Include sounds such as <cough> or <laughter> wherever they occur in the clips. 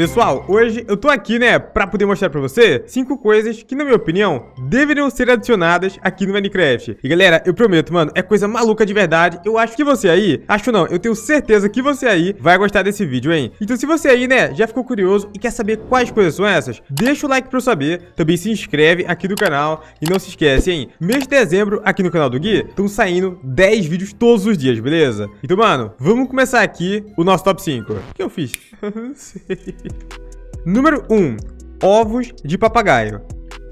Pessoal, hoje eu tô aqui, né, pra poder mostrar pra você cinco coisas que, na minha opinião, deveriam ser adicionadas aqui no Minecraft. E galera, eu prometo, mano, é coisa maluca de verdade. Eu acho que você aí, acho não, eu tenho certeza que você aí vai gostar desse vídeo, hein? Então se você aí, né, já ficou curioso e quer saber quais coisas são essas, deixa o like pra eu saber. Também se inscreve aqui no canal e não se esquece, hein? Mês de dezembro, aqui no canal do Gui, estão saindo 10 vídeos todos os dias, beleza? Então, mano, vamos começar aqui o nosso top 5. O que eu fiz? <laughs> não sei. Número 1. Ovos de papagaio.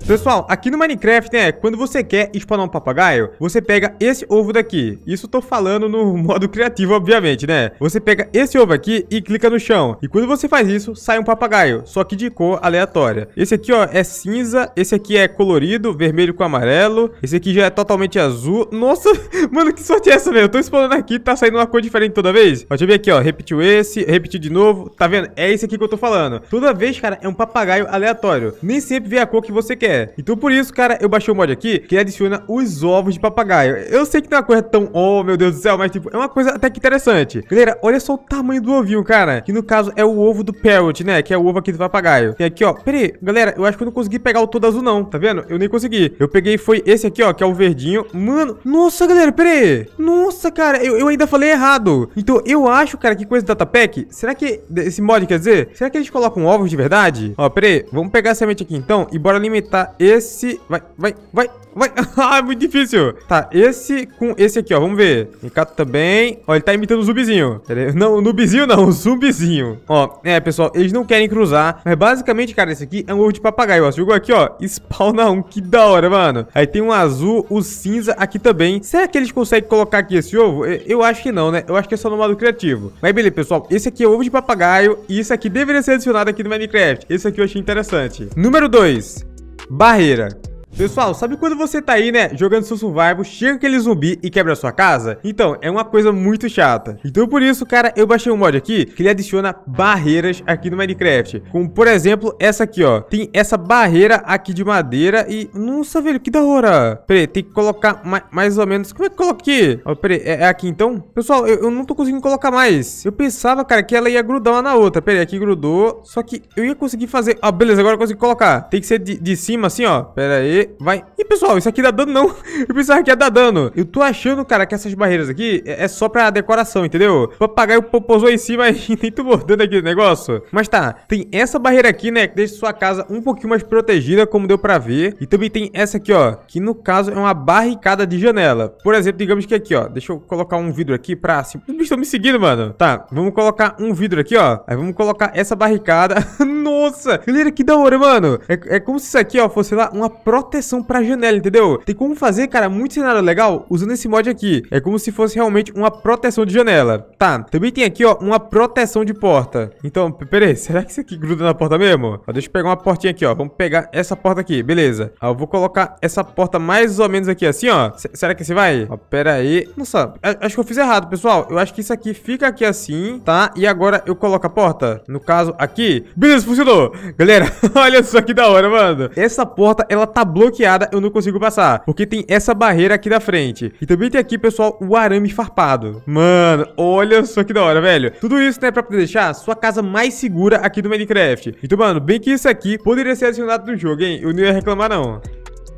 Pessoal, aqui no Minecraft, né, quando você quer spawnar um papagaio, você pega esse ovo daqui. Isso eu tô falando no <laughs> modo criativo, obviamente, né? Você pega esse ovo aqui e clica no chão. E quando você faz isso, sai um papagaio, só que de cor aleatória. Esse aqui, ó, é cinza, esse aqui é colorido, vermelho com amarelo, esse aqui já é totalmente azul. Nossa, <laughs> mano, que sorte é essa, velho? Eu tô spawnando aqui, tá saindo uma cor diferente toda vez. Ó, deixa eu ver aqui, ó, repetiu esse, repetiu de novo, tá vendo? É esse aqui que eu tô falando. Toda vez, cara, é um papagaio aleatório. Nem sempre vê a cor que você quer quer. É? Então por isso, cara, eu baixei o mod aqui que adiciona os ovos de papagaio. Eu sei que não é uma coisa tão, oh meu Deus do céu, mas tipo, é uma coisa até que interessante. Galera, olha só o tamanho do ovinho, cara. Que no caso é o ovo do Parrot, né? Que é o ovo aqui do papagaio. Tem aqui, ó. Pera aí, galera, eu acho que eu não consegui pegar o todo azul não, tá vendo? Eu nem consegui. Eu peguei foi esse aqui, ó, que é o verdinho. Mano, nossa, galera, pera aí. Nossa, cara, eu, eu ainda falei errado. Então eu acho, cara, que coisa do Datapack, será que esse mod quer dizer? Será que eles colocam ovos de verdade? Ó, pera aí, vamos pegar a semente aqui então e bora alimentar Tá, esse... Vai, vai, vai, vai. <laughs> ah, é muito difícil. Tá, esse com esse aqui, ó. Vamos ver. Encato também. Ó, ele tá imitando o zumbizinho. <laughs> Não, o nubizinho não, o zumbizinho. Ó, é, pessoal, eles não querem cruzar. Mas basicamente, cara, esse aqui é um ovo de papagaio, ó. jogou aqui, ó. <laughs> Spawna um. Que da hora, mano. Aí tem um azul, o cinza aqui também. Será que eles conseguem colocar aqui esse ovo? Eu acho que não, né? Eu acho que é só no modo criativo. Mas beleza, pessoal. Esse aqui é ovo de papagaio. E isso aqui deveria ser adicionado aqui no Minecraft. Esse aqui eu achei interessante. Número 2. Barreira. Pessoal, sabe quando você tá aí, né, jogando seu survival, chega aquele zumbi e quebra a sua casa? Então, é uma coisa muito chata. Então por isso, cara, eu baixei um mod aqui que ele adiciona barreiras aqui no Minecraft. Como, por exemplo, essa aqui, ó. Tem essa barreira aqui de madeira e... Nossa, velho, que da hora. Peraí, tem que colocar mais ou menos... Como é que coloquei? Ó, Peraí, é, é, aqui então? Pessoal, eu, eu, não tô conseguindo colocar mais. Eu pensava, cara, que ela ia grudar uma na outra. Peraí, aqui grudou. Só que eu ia conseguir fazer... Ah, beleza, agora eu consigo colocar. Tem que ser de, de cima assim, ó. Peraí. Aê, vai. Ih, pessoal, isso aqui dá dano não. Eu <laughs> pensava que ia dar dano. Eu tô achando, cara, que essas barreiras aqui é, é só pra decoração, entendeu? O papagaio pousou em cima <laughs> e nem tô mordendo aqui o negócio. Mas tá, tem essa barreira aqui, né, que deixa sua casa um pouquinho mais protegida, como deu pra ver. E também tem essa aqui, ó, que no caso é uma barricada de janela. Por exemplo, digamos que aqui, ó, deixa eu colocar um vidro aqui pra... Os bichos estão me seguindo, mano. Tá, vamos colocar um vidro aqui, ó. Aí vamos colocar essa barricada... <laughs> Nossa, galera, que da hora, mano. É, é como se isso aqui, ó, fosse lá uma proteção pra janela, entendeu? Tem como fazer, cara, muito cenário legal usando esse mod aqui. É como se fosse realmente uma proteção de janela. Tá, também tem aqui, ó, uma proteção de porta. Então, peraí, <laughs> será que isso aqui gruda na porta mesmo? Ó, deixa eu pegar uma portinha aqui, ó. Vamos pegar essa porta aqui, beleza. Ó, eu vou colocar essa porta mais ou menos aqui, assim, ó. será que você vai? Ó, pera aí. Nossa, acho que eu fiz errado, pessoal. Eu acho que isso aqui fica aqui assim, tá? E agora eu coloco a porta. No caso, aqui. Beleza, funciona funcionou. Galera, <laughs> olha só que da hora, mano. Essa porta, ela tá bloqueada, eu não consigo passar. Porque tem essa barreira aqui da frente. E também tem aqui, pessoal, o arame farpado. Mano, olha só que da hora, velho. Tudo isso, né, pra poder deixar a sua casa mais segura aqui do Minecraft. Então, mano, bem que isso aqui poderia ser adicionado no jogo, hein? Eu não ia reclamar, não.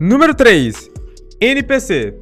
Número 3. NPC.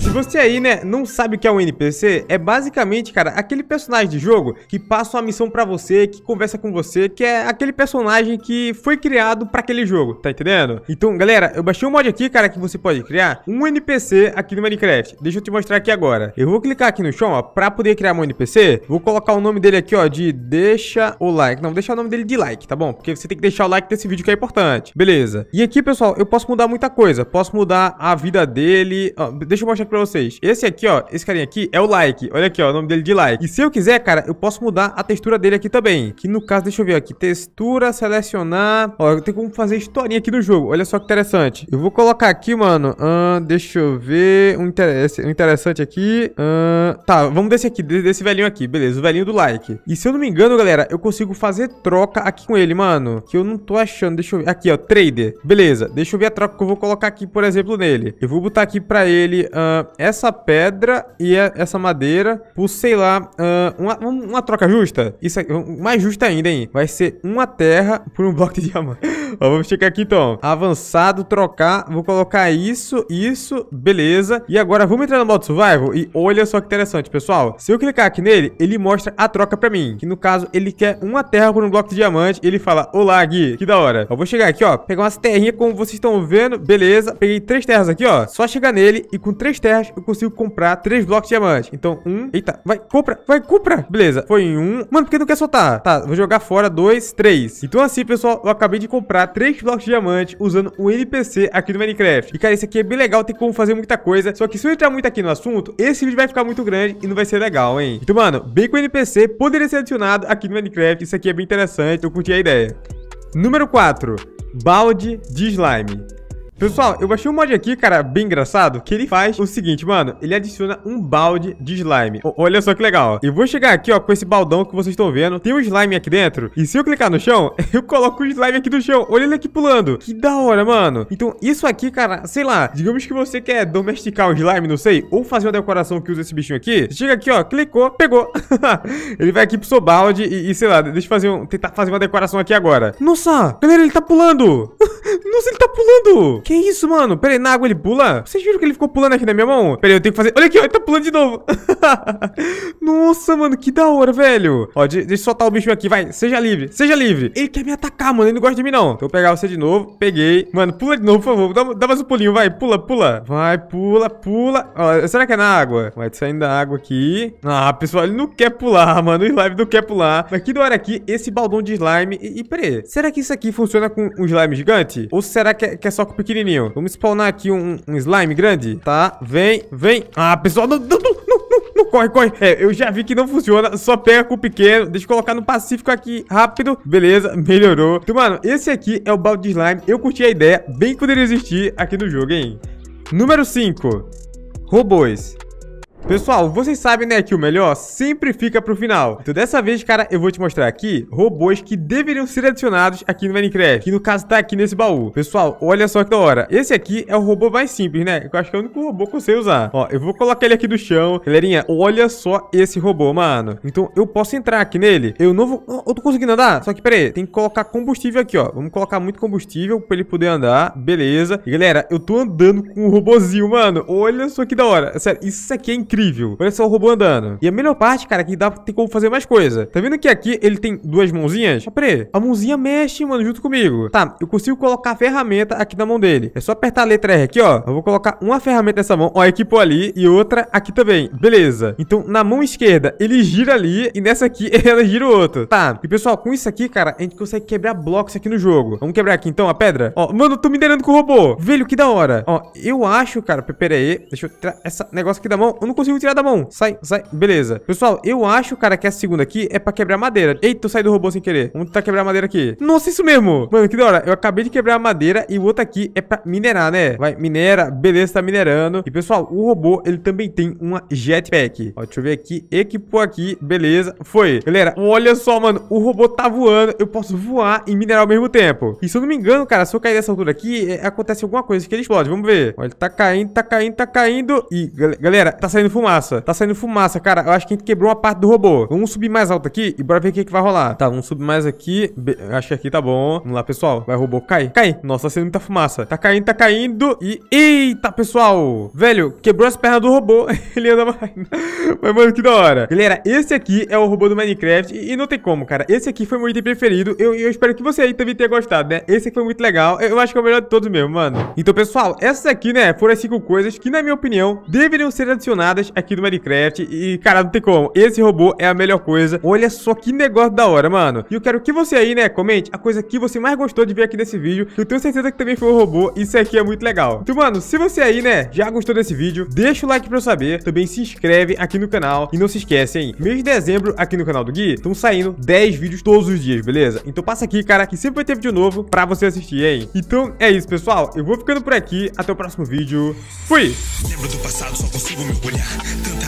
Se você aí, né, não sabe o que é um NPC, é basicamente, cara, aquele personagem de jogo que passa uma missão pra você, que conversa com você, que é aquele personagem que foi criado pra aquele jogo, tá entendendo? Então, galera, eu baixei um mod aqui, cara, que você pode criar um NPC aqui no Minecraft. Deixa eu te mostrar aqui agora. Eu vou clicar aqui no chão, ó, pra poder criar um NPC. Vou colocar o nome dele aqui, ó, de deixa o like. Não, deixa o nome dele de like, tá bom? Porque você tem que deixar o like desse vídeo que é importante. Beleza. E aqui, pessoal, eu posso mudar muita coisa. Posso mudar a vida dele. Ó, deixa eu mostrar aqui pra vocês. Esse aqui, ó, esse carinha aqui é o Like. Olha aqui, ó, o nome dele de Like. E se eu quiser, cara, eu posso mudar a textura dele aqui também. Que no caso, deixa eu ver aqui, textura, selecionar. Ó, eu tenho como fazer historinha aqui no jogo. Olha só que interessante. Eu vou colocar aqui, mano, hum, deixa eu ver, um, interesse, um interessante aqui. Hum, tá, vamos desse aqui, desse velhinho aqui, beleza, o velhinho do Like. E se eu não me engano, galera, eu consigo fazer troca aqui com ele, mano, que eu não tô achando. Deixa eu ver, aqui, ó, Trader. Beleza, deixa eu ver a troca que eu vou colocar aqui, por exemplo, nele. Eu vou botar aqui pra ele... Hum, ah, essa pedra e a, é essa madeira por, sei lá, uh, uma, uma troca justa. Isso é, mais justa ainda, hein? Vai ser uma terra por um bloco de diamante. Ó, vamos checar aqui, então. Avançado, trocar. Vou colocar isso, isso. Beleza. E agora vamos entrar no modo survival. E olha só que interessante, pessoal. Se eu clicar aqui nele, ele mostra a troca pra mim. Que no caso, ele quer uma terra por um bloco de diamante. Ele fala, olá, Gui. Que da hora. Eu vou chegar aqui, ó. Pegar umas terrinhas, como vocês estão vendo. Beleza. Peguei três terras aqui, ó. Só chegar nele e com três terras eu consigo comprar três blocos de diamante. Então, um. Eita, vai, compra, vai, compra. Beleza. Foi em um. Mano, por que não quer soltar? Tá, vou jogar fora dois, três. Então assim, pessoal, eu acabei de comprar comprar blocos de diamante usando um NPC aqui no Minecraft. E, cara, esse aqui é bem legal, tem como fazer muita coisa. Só que se eu entrar muito aqui no assunto, esse vídeo vai ficar muito grande e não vai ser legal, hein? Então, mano, bem com NPC poderia ser adicionado aqui no Minecraft. Isso aqui é bem interessante, eu curti a ideia. Número 4. Balde de slime. Pessoal, eu baixei um mod aqui, cara, bem engraçado, que ele faz o seguinte, mano. Ele adiciona um balde de slime. O, olha só que legal, ó. Eu vou chegar aqui, ó, com esse baldão que vocês estão vendo. Tem um slime aqui dentro. E se eu clicar no chão, <laughs> eu coloco o slime aqui no chão. Olha ele aqui pulando. Que da hora, mano. Então, isso aqui, cara, sei lá. Digamos que você quer domesticar o slime, não sei. Ou fazer uma decoração que usa esse bichinho aqui. Você chega aqui, ó, clicou, pegou. <laughs> ele vai aqui pro seu balde e, e, sei lá, deixa eu fazer um, tentar fazer uma decoração aqui agora. Nossa, galera, ele tá pulando. <laughs> Nossa, ele tá pulando. Que isso, mano? Pera aí, na água ele pula? Vocês viram que ele ficou pulando aqui na minha mão? Pera aí, eu tenho que fazer... Olha aqui, ó, ele tá pulando de novo. <laughs> Nossa, mano, que da hora, velho. Ó, de, deixa eu soltar o bicho aqui, vai. Seja livre, seja livre. Ele quer me atacar, mano. Ele não gosta de mim, não. Então eu pegar você de novo. Peguei. Mano, pula de novo, por favor. Dá, dá mais um pulinho, vai. Pula, pula. Vai, pula, pula. Ó, será que é na água? Vai, saindo da água aqui. Ah, pessoal, ele não quer pular, <laughs> mano. O slime não quer pular. Mas que da hora aqui, esse baldão de slime. E, e pera aí, será que isso aqui funciona com um slime gigante? Ou será que é, que é só com pequenininho? pequenininho. Vamos spawnar aqui um, um slime grande. Tá, vem, vem. Ah, pessoal, não, não, não, não, não, corre, corre. É, eu já vi que não funciona, só pega com o pequeno. Deixa eu colocar no pacífico aqui, rápido. Beleza, <laughs> melhorou. Então, mano, esse aqui é o balde de slime. Eu curti a ideia, bem poderia existir aqui no jogo, hein? Número 5, robôs. Pessoal, vocês sabem, né, que o melhor sempre fica pro final. Então dessa vez, cara, eu vou te mostrar aqui robôs que deveriam ser adicionados aqui no Minecraft, que no caso tá aqui nesse baú. Pessoal, olha só que da hora. Esse aqui é o robô mais simples, né? Eu acho que é o único robô que eu sei usar. Ó, eu vou colocar ele aqui do chão. Galerinha, olha só esse robô, mano. Então eu posso entrar aqui nele. Eu não vou... Eu tô conseguindo andar? Só que, peraí, tem que colocar combustível aqui, ó. Vamos colocar muito combustível pra ele poder andar. Beleza. E, galera, eu tô andando com o um robôzinho, mano. Olha só que da hora. Sério, isso aqui é incrível incrível. Olha só o robô andando. E a melhor parte, cara, é que dá, tem como fazer mais coisa. Tá vendo que aqui ele tem duas mãozinhas? Ah, peraí. A mãozinha mexe, mano, junto comigo. Tá, eu consigo colocar a ferramenta aqui na mão dele. É só apertar a letra R aqui, ó. Eu vou colocar uma ferramenta nessa mão. Ó, equipou ali e outra aqui também. Beleza. Então, na mão esquerda, ele gira ali e nessa aqui, <laughs> ela gira o outro. Tá. E, pessoal, com isso aqui, cara, a gente consegue quebrar blocos aqui no jogo. Vamos quebrar aqui, então, a pedra? Ó, mano, eu tô minerando com o robô. Velho, que da hora. Ó, eu acho, cara, aí. Deixa eu tirar esse negócio aqui da mão. Eu não consigo tirar da mão. Sai, sai. Beleza. Pessoal, eu acho, cara, que a segunda aqui é pra quebrar madeira. Eita, eu saí do robô sem querer. Vamos tentar quebrar madeira aqui. Nossa, isso mesmo. Mano, que da hora. Eu acabei de quebrar a madeira e o outro aqui é pra minerar, né? Vai, minera. Beleza, tá minerando. E, pessoal, o robô, ele também tem uma jetpack. Ó, deixa eu ver aqui. Equipou aqui. Beleza. Foi. Galera, olha só, mano. O robô tá voando. Eu posso voar e minerar ao mesmo tempo. E se eu não me engano, cara, se eu cair dessa altura aqui, é, acontece alguma coisa que ele explode. Vamos ver. Olha, ele tá caindo, tá caindo, tá caindo. E, galera, tá saindo saindo fumaça. Tá saindo fumaça, cara. Eu acho que a gente quebrou uma parte do robô. Vamos subir mais alto aqui e bora ver o que, que vai rolar. Tá, vamos subir mais aqui. Be acho que aqui tá bom. Vamos lá, pessoal. Vai, robô. Cai, cai. Nossa, tá saindo muita fumaça. Tá caindo, tá caindo. E... Eita, pessoal. Velho, quebrou as pernas do robô. <laughs> Ele anda mais. Mas, mano, que da hora. Galera, esse aqui é o robô do Minecraft. E, e não tem como, cara. Esse aqui foi meu item preferido. Eu, eu espero que você aí também tenha gostado, né? Esse aqui foi muito legal. Eu acho que é o melhor de todos mesmo, mano. Então, pessoal, essas aqui, né, foram as cinco coisas que, na minha opinião, deveriam ser adicionadas aqui do Minecraft. E, cara, não tem como. Esse robô é a melhor coisa. Olha só que negócio da hora, mano. E eu quero que você aí, né, comente a coisa que você mais gostou de ver aqui nesse vídeo. Que eu tenho certeza que também foi um robô. Isso aqui é muito legal. Então, mano, se você aí, né, já gostou desse vídeo, deixa o like pra eu saber. Também se inscreve aqui no canal. E não se esquece, hein, mês de dezembro aqui no canal do Gui, estão saindo 10 vídeos todos os dias, beleza? Então passa aqui, cara, que sempre vai ter vídeo novo pra você assistir, hein? Então é isso, pessoal. Eu vou ficando por aqui. Até o próximo vídeo. Fui! Lembro do passado, só consigo mergulhar. The